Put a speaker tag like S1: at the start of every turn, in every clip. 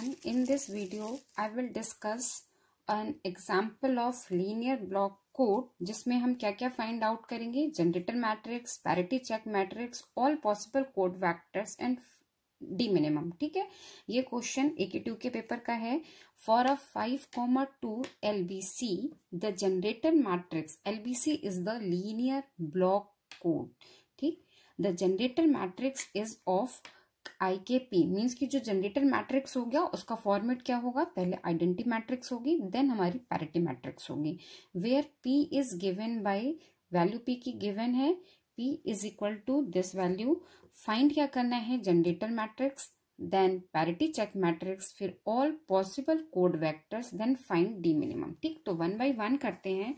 S1: and in this video I will discuss an example of linear block code jisme hum kya kya find out karenge generator matrix, parity check matrix, all possible code vectors and D minimum ठीक है ये question eighty two के paper का है for a five comma two L B C the generator matrix L B C is the linear block code ठीक the generator matrix is of I K P means की जो generator matrix हो गया उसका format क्या होगा पहले identity matrix होगी देन हमारी पैरिटी मैट्रिक्स होगी where P is given by value P की गिवन है P is equal to this value find क्या करना है generator matrix then parity check matrix फिर all possible code vectors then find D minimum ठीक तो one by one करते हैं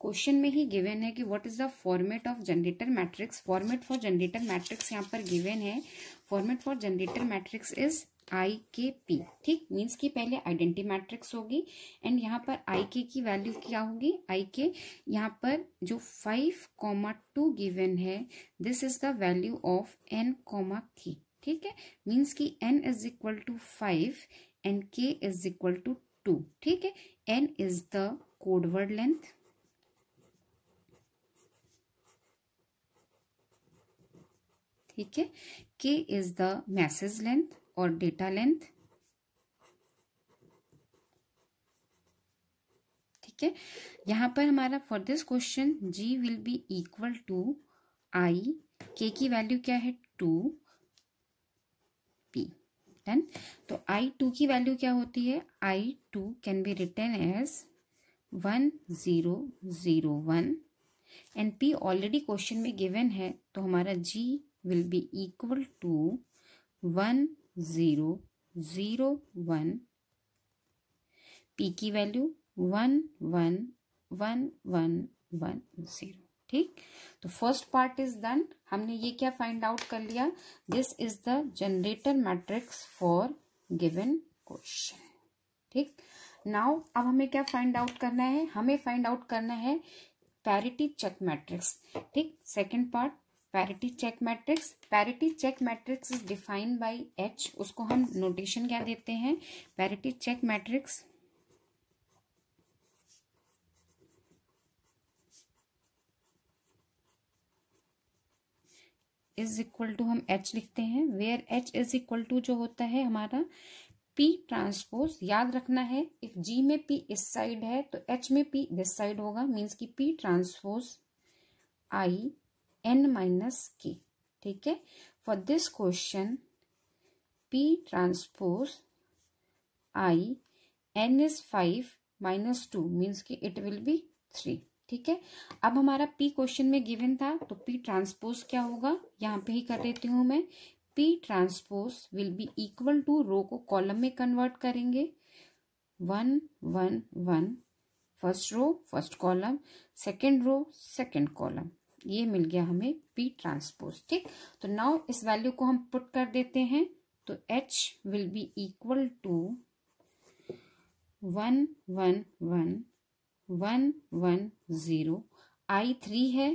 S1: क्वेश्चन में ही गिवेन है कि what is the format of generator matrix format for generator matrix यहाँ पर गिवेन है format for generator matrix is I K P ठीक मीन्स की पहले आइडेंटी मैट्रिक्स होगी एंड यहाँ पर आई के की वैल्यू क्या होगी आई के यहाँ पर जो फाइव कॉमा टू गिवेन है this is the value of N comma K ठीक है मीन्स की N is equal to five and K is equal to two ठीक है N is the codeword length ठीक है K is the message length और data length ठीक है यहां पर हमारा for this question G will be equal to I K की वैल्यू क्या है टू पी डन तो आई टू की वैल्यू क्या होती है I two can be written as one zero zero one and P already question में गिवन है तो हमारा G will be equal to 1001 p की वैल्यू 111110 ठीक तो फर्स्ट पार्ट इज डन हमने ये क्या फाइंड आउट कर लिया this is the generator matrix for given question ठीक नाउ अब हमें क्या फाइंड आउट करना है हमें फाइंड आउट करना है पैरिटी चेक मैट्रिक्स ठीक second part parity check matrix parity check matrix is defined by H उसको हम नोटेशन क्या देते हैं parity check matrix is equal to हम एच लिखते हैं where H is equal to जो होता है हमारा पी ट्रांसपोज याद रखना है इफ जी में पी इस साइड है तो एच में पी दिस साइड होगा मीन्स की P transpose I N minus K ठीक है for this question P transpose I N is five minus two means कि इट विल बी थ्री ठीक है अब हमारा पी क्वेश्चन में गिवन था तो पी ट्रांसपोज क्या होगा यहाँ पे ही कर देती हूँ मैं P transpose will be equal to row को कॉलम में कन्वर्ट करेंगे one one one first row first column second row second column ये मिल गया हमें पी ट्रांसपोज ठीक तो नाउ इस वैल्यू को हम पुट कर देते हैं तो H will be equal to one one one one one zero I three है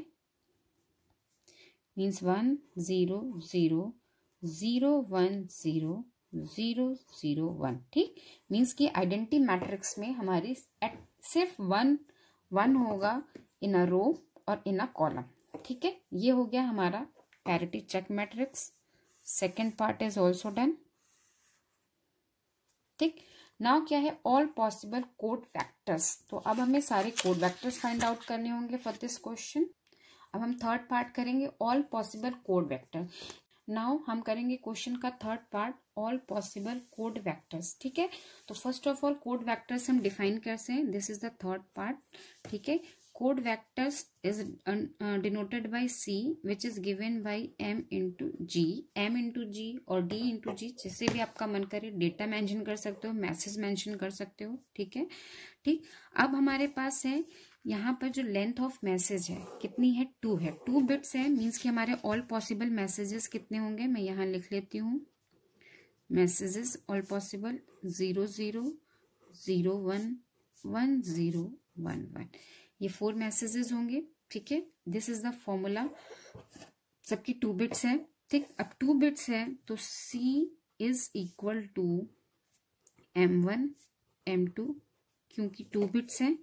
S1: means one zero zero zero one zero zero zero one ठीक मीन्स कि आइडेंटिटी मैट्रिक्स में हमारी सिर्फ वन वन होगा इन अ रो और इन अ कॉलम ठीक है ये हो गया हमारा parity check matrix second part is also done ठीक नाउ क्या है ऑल पॉसिबल कोड वैक्टर्स तो अब हमें सारे कोड वैक्टर्स फाइंड आउट करने होंगे फॉर दिस क्वेश्चन अब हम थर्ड पार्ट करेंगे all possible code vector now हम करेंगे क्वेश्चन का third part all possible code vectors ठीक है तो first of all code vectors हम डिफाइन करते हैं this is the third part ठीक है code vectors is uh, uh, denoted by C which is given by M into G. M into G और D into G जैसे भी आपका मन करे डेटा मैंशन कर सकते हो मैसेज मैंशन कर सकते हो ठीक है ठीक अब हमारे पास है यहाँ पर जो लेंथ ऑफ मैसेज है कितनी है टू है टू बिट्स है मीन्स कि हमारे ऑल पॉसिबल मैसेजेस कितने होंगे मैं यहाँ लिख लेती हूँ messages all possible zero zero zero one one zero one one ये फोर मैसेजेस होंगे ठीक है दिस इज द फॉर्मूला सबकी टू बिट्स है ठीक अब टू बिट्स है तो C is equal to M one M two क्योंकि टू बिट्स है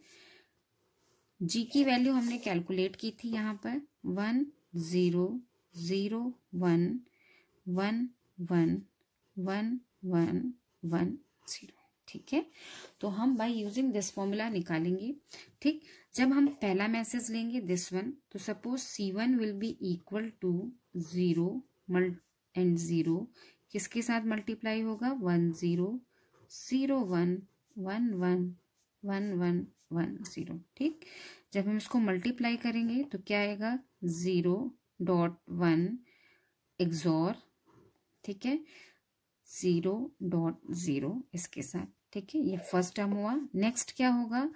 S1: जी की वैल्यू हमने कैलकुलेट की थी यहाँ पर one zero zero one one one one one one zero ठीक है तो हम बाय यूजिंग दिस फॉर्मूला निकालेंगे ठीक जब हम पहला मैसेज लेंगे दिस वन तो suppose C one will be equal to zero and zero किसके साथ मल्टीप्लाई होगा one zero zero one one one one one one zero ठीक जब हम इसको मल्टीप्लाई करेंगे तो क्या आएगा जीरो डॉट वन एग्जॉर ठीक है ज़ीरो डॉट ज़ीरो इसके साथ ठीक है ये फर्स्ट टर्म हुआ नेक्स्ट क्या होगा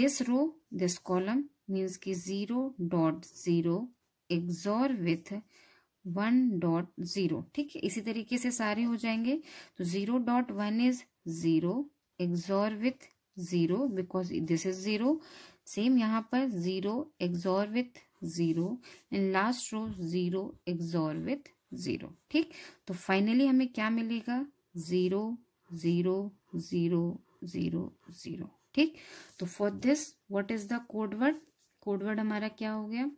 S1: this row this column means की zero dot zero XOR with one dot zero ठीक है इसी तरीके से सारे हो जाएंगे तो zero dot one is zero XOR with zero because this is zero same यहाँ पर zero XOR with zero and last row zero XOR with zero ठीक तो फाइनली हमें क्या मिलेगा zero zero zero zero zero ठीक तो for this what is the codeword codeword हमारा क्या हो गया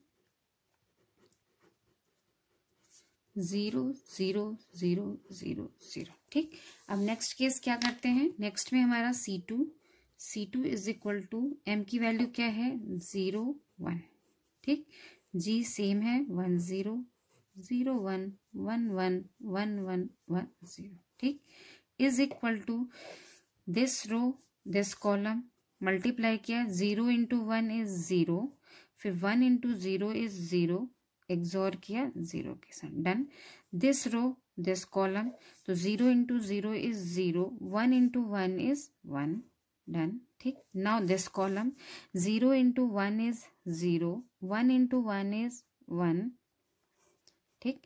S1: zero zero zero zero zero ठीक अब नेक्स्ट केस क्या करते हैं नेक्स्ट में हमारा C two C two is equal to M की वैल्यू क्या है ज़ीरो वन ठीक जी सेम है one zero zero one one one one one one zero ठीक is equal to this row this column multiply किया zero into one is zero फिर one into zero is zero XOR किया zero के साथ done this row this column तो zero into zero is zero one into one is one done ठीक now this column zero into one is zero one into one is one ठीक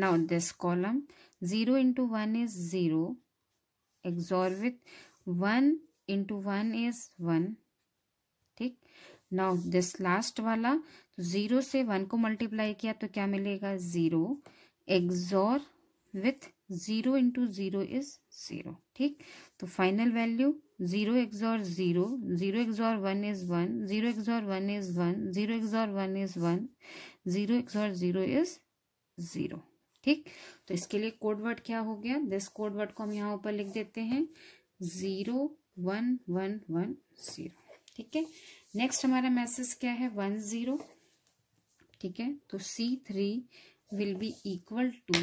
S1: now this column zero into one is zero xor with 1 into 1 is ठीक now this last वाला तो zero से one को multiply किया तो क्या मिलेगा zero XOR with zero into zero is zero ठीक तो final value zero XOR zero zero XOR one is one zero XOR one is one zero XOR one is one zero XOR zero is zero ठीक तो इसके लिए code word क्या हो गया this code word को हम यहाँ ऊपर लिख देते हैं zero one one one zero ठीक है नेक्स्ट हमारा मैसेज क्या है वन ज़ीरो ठीक है तो C three will be equal to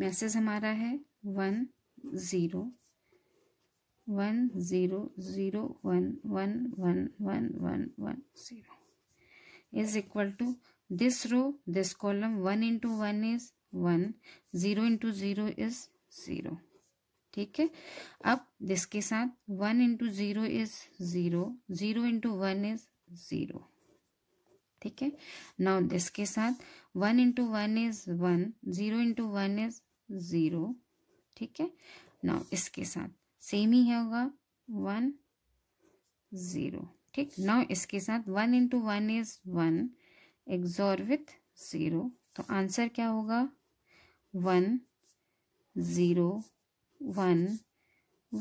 S1: message हमारा है one zero one zero zero one one one one one one zero is equal to this row this column 1 into 1 is 1 0 into 0 is 0 ठीक है अब इसके साथ one into zero is zero zero into one is zero ठीक है now के साथ one into one is one zero into one is zero ठीक है नाउ इसके साथ सेम ही होगा वन जीरो ठीक नाउ इसके साथ one into one is one XOR with zero तो आंसर क्या होगा one zero one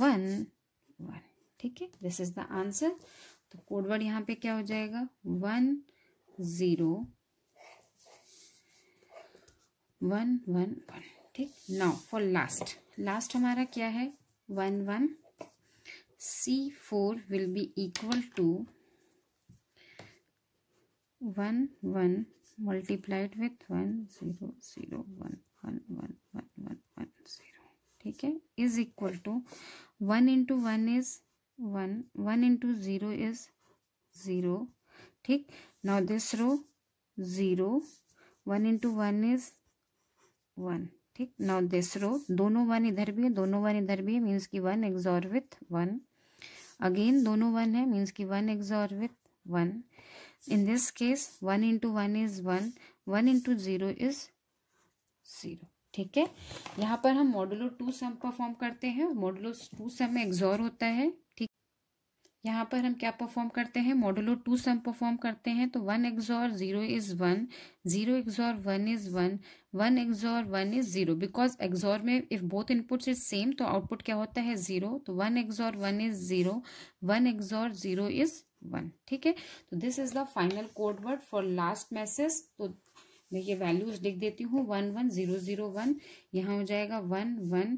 S1: one one ठीक है दिस इज द आंसर तो कोडवर्ड यहाँ पे क्या हो जाएगा one zero one one one ठीक नाउ फॉर लास्ट लास्ट हमारा क्या है one one C four will be equal to one one multiplied with one zero zero one one one one one one zero ठीक है is equal to one into one is one one into zero is zero ठीक now this row zero one into one is one ठीक now this रो दोनों one इधर भी है दोनों one इधर भी है मीन्स की one XOR with one again दोनों वन है मीन्स की one XOR with one in this case 1 into 1 is 1 1 into 0 is 0 ठीक है यहाँ पर हम मॉडुलो टू सम परफॉर्म करते हैं मॉडुलो टू सम में एग्जॉर होता है ठीक यहाँ पर हम क्या परफॉर्म करते हैं मॉडुलो टू सम परफॉर्म करते हैं तो one XOR zero is one zero XOR one is one one XOR one is zero because XOR में if both inputs is same तो आउटपुट क्या होता है जीरो तो one XOR one is zero one XOR zero is one ठीक है तो this is the final code word for last message तो मैं ये वैल्यूज लिख देती हूँ one one zero zero one यहाँ हो जाएगा one one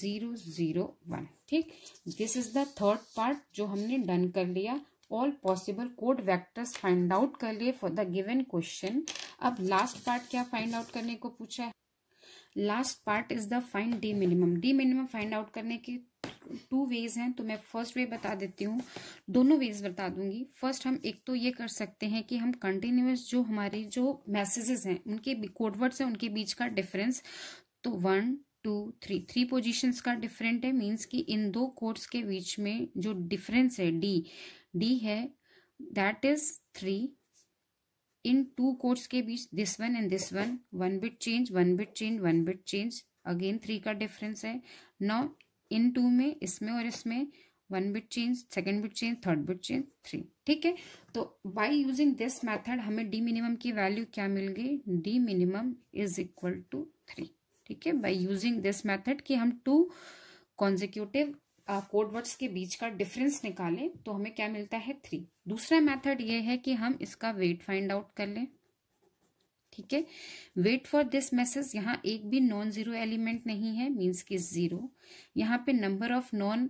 S1: zero zero one ठीक this is the third part जो हमने डन कर लिया all possible code vectors find out कर लिए फॉर द गिवन क्वेश्चन अब लास्ट पार्ट क्या फाइंड आउट करने को पूछा है last part is the find D minimum D minimum find out करने के टू वेज हैं तो मैं फर्स्ट वे बता देती हूँ दोनों वेज बता दूंगी फर्स्ट हम एक तो ये कर सकते हैं कि हम कंटिन्यूस जो हमारे जो मैसेजेस हैं उनके कोडवर्ड्स हैं उनके बीच का डिफरेंस तो one two three three positions का डिफरेंट है मींस कि इन दो कोड्स के बीच में जो डिफरेंस है डी डी है that is three in two codes के बीच this one and this one one bit change one bit change one bit change again three का डिफरेंस है नौ इन टू में इसमें और इसमें one bit change second bit change third bit change three ठीक है तो बाई यूजिंग दिस मैथड हमें डी मिनिमम की वैल्यू क्या मिल गई D minimum is equal to three ठीक है बाई यूजिंग दिस मैथड कि हम टू कॉन्जिक्यूटिव कोड वर्ड्स के बीच का डिफरेंस निकालें तो हमें क्या मिलता है थ्री दूसरा मैथड ये है कि हम इसका वेट फाइंड आउट कर लें ठीक है वेट फॉर दिस मैसेज यहाँ एक भी नॉन जीरो एलिमेंट नहीं है मीन्स कि जीरो यहाँ पे number of non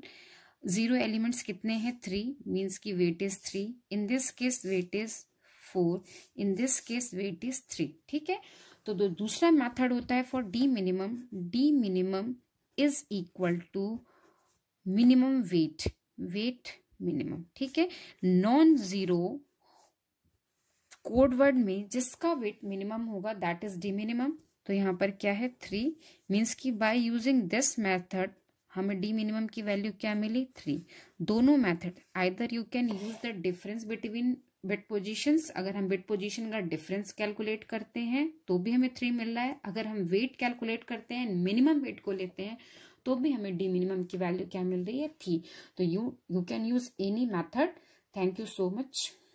S1: zero elements कितने हैं थ्री मीन्स की weight is three in this case weight is four in this case weight is three ठीक है तो दो दूसरा मेथड होता है for D minimum D minimum is equal to minimum weight weight minimum ठीक है नॉन जीरो कोड वर्ड में जिसका वेट मिनिमम होगा दैट इज डी मिनिमम तो यहाँ पर क्या है थ्री मीन्स की बाय यूजिंग दिस मेथड हमें डी मिनिमम की वैल्यू क्या मिली थ्री दोनों method either you can use the difference between bit position अगर हम बिट पोजिशन का डिफरेंस कैलकुलेट करते हैं तो भी हमें थ्री मिल रहा है अगर हम वेट कैलकुलेट करते हैं मिनिमम वेट को लेते हैं तो भी हमें डी मिनिमम की वैल्यू क्या मिल रही है थ्री तो you you can use any method thank you so much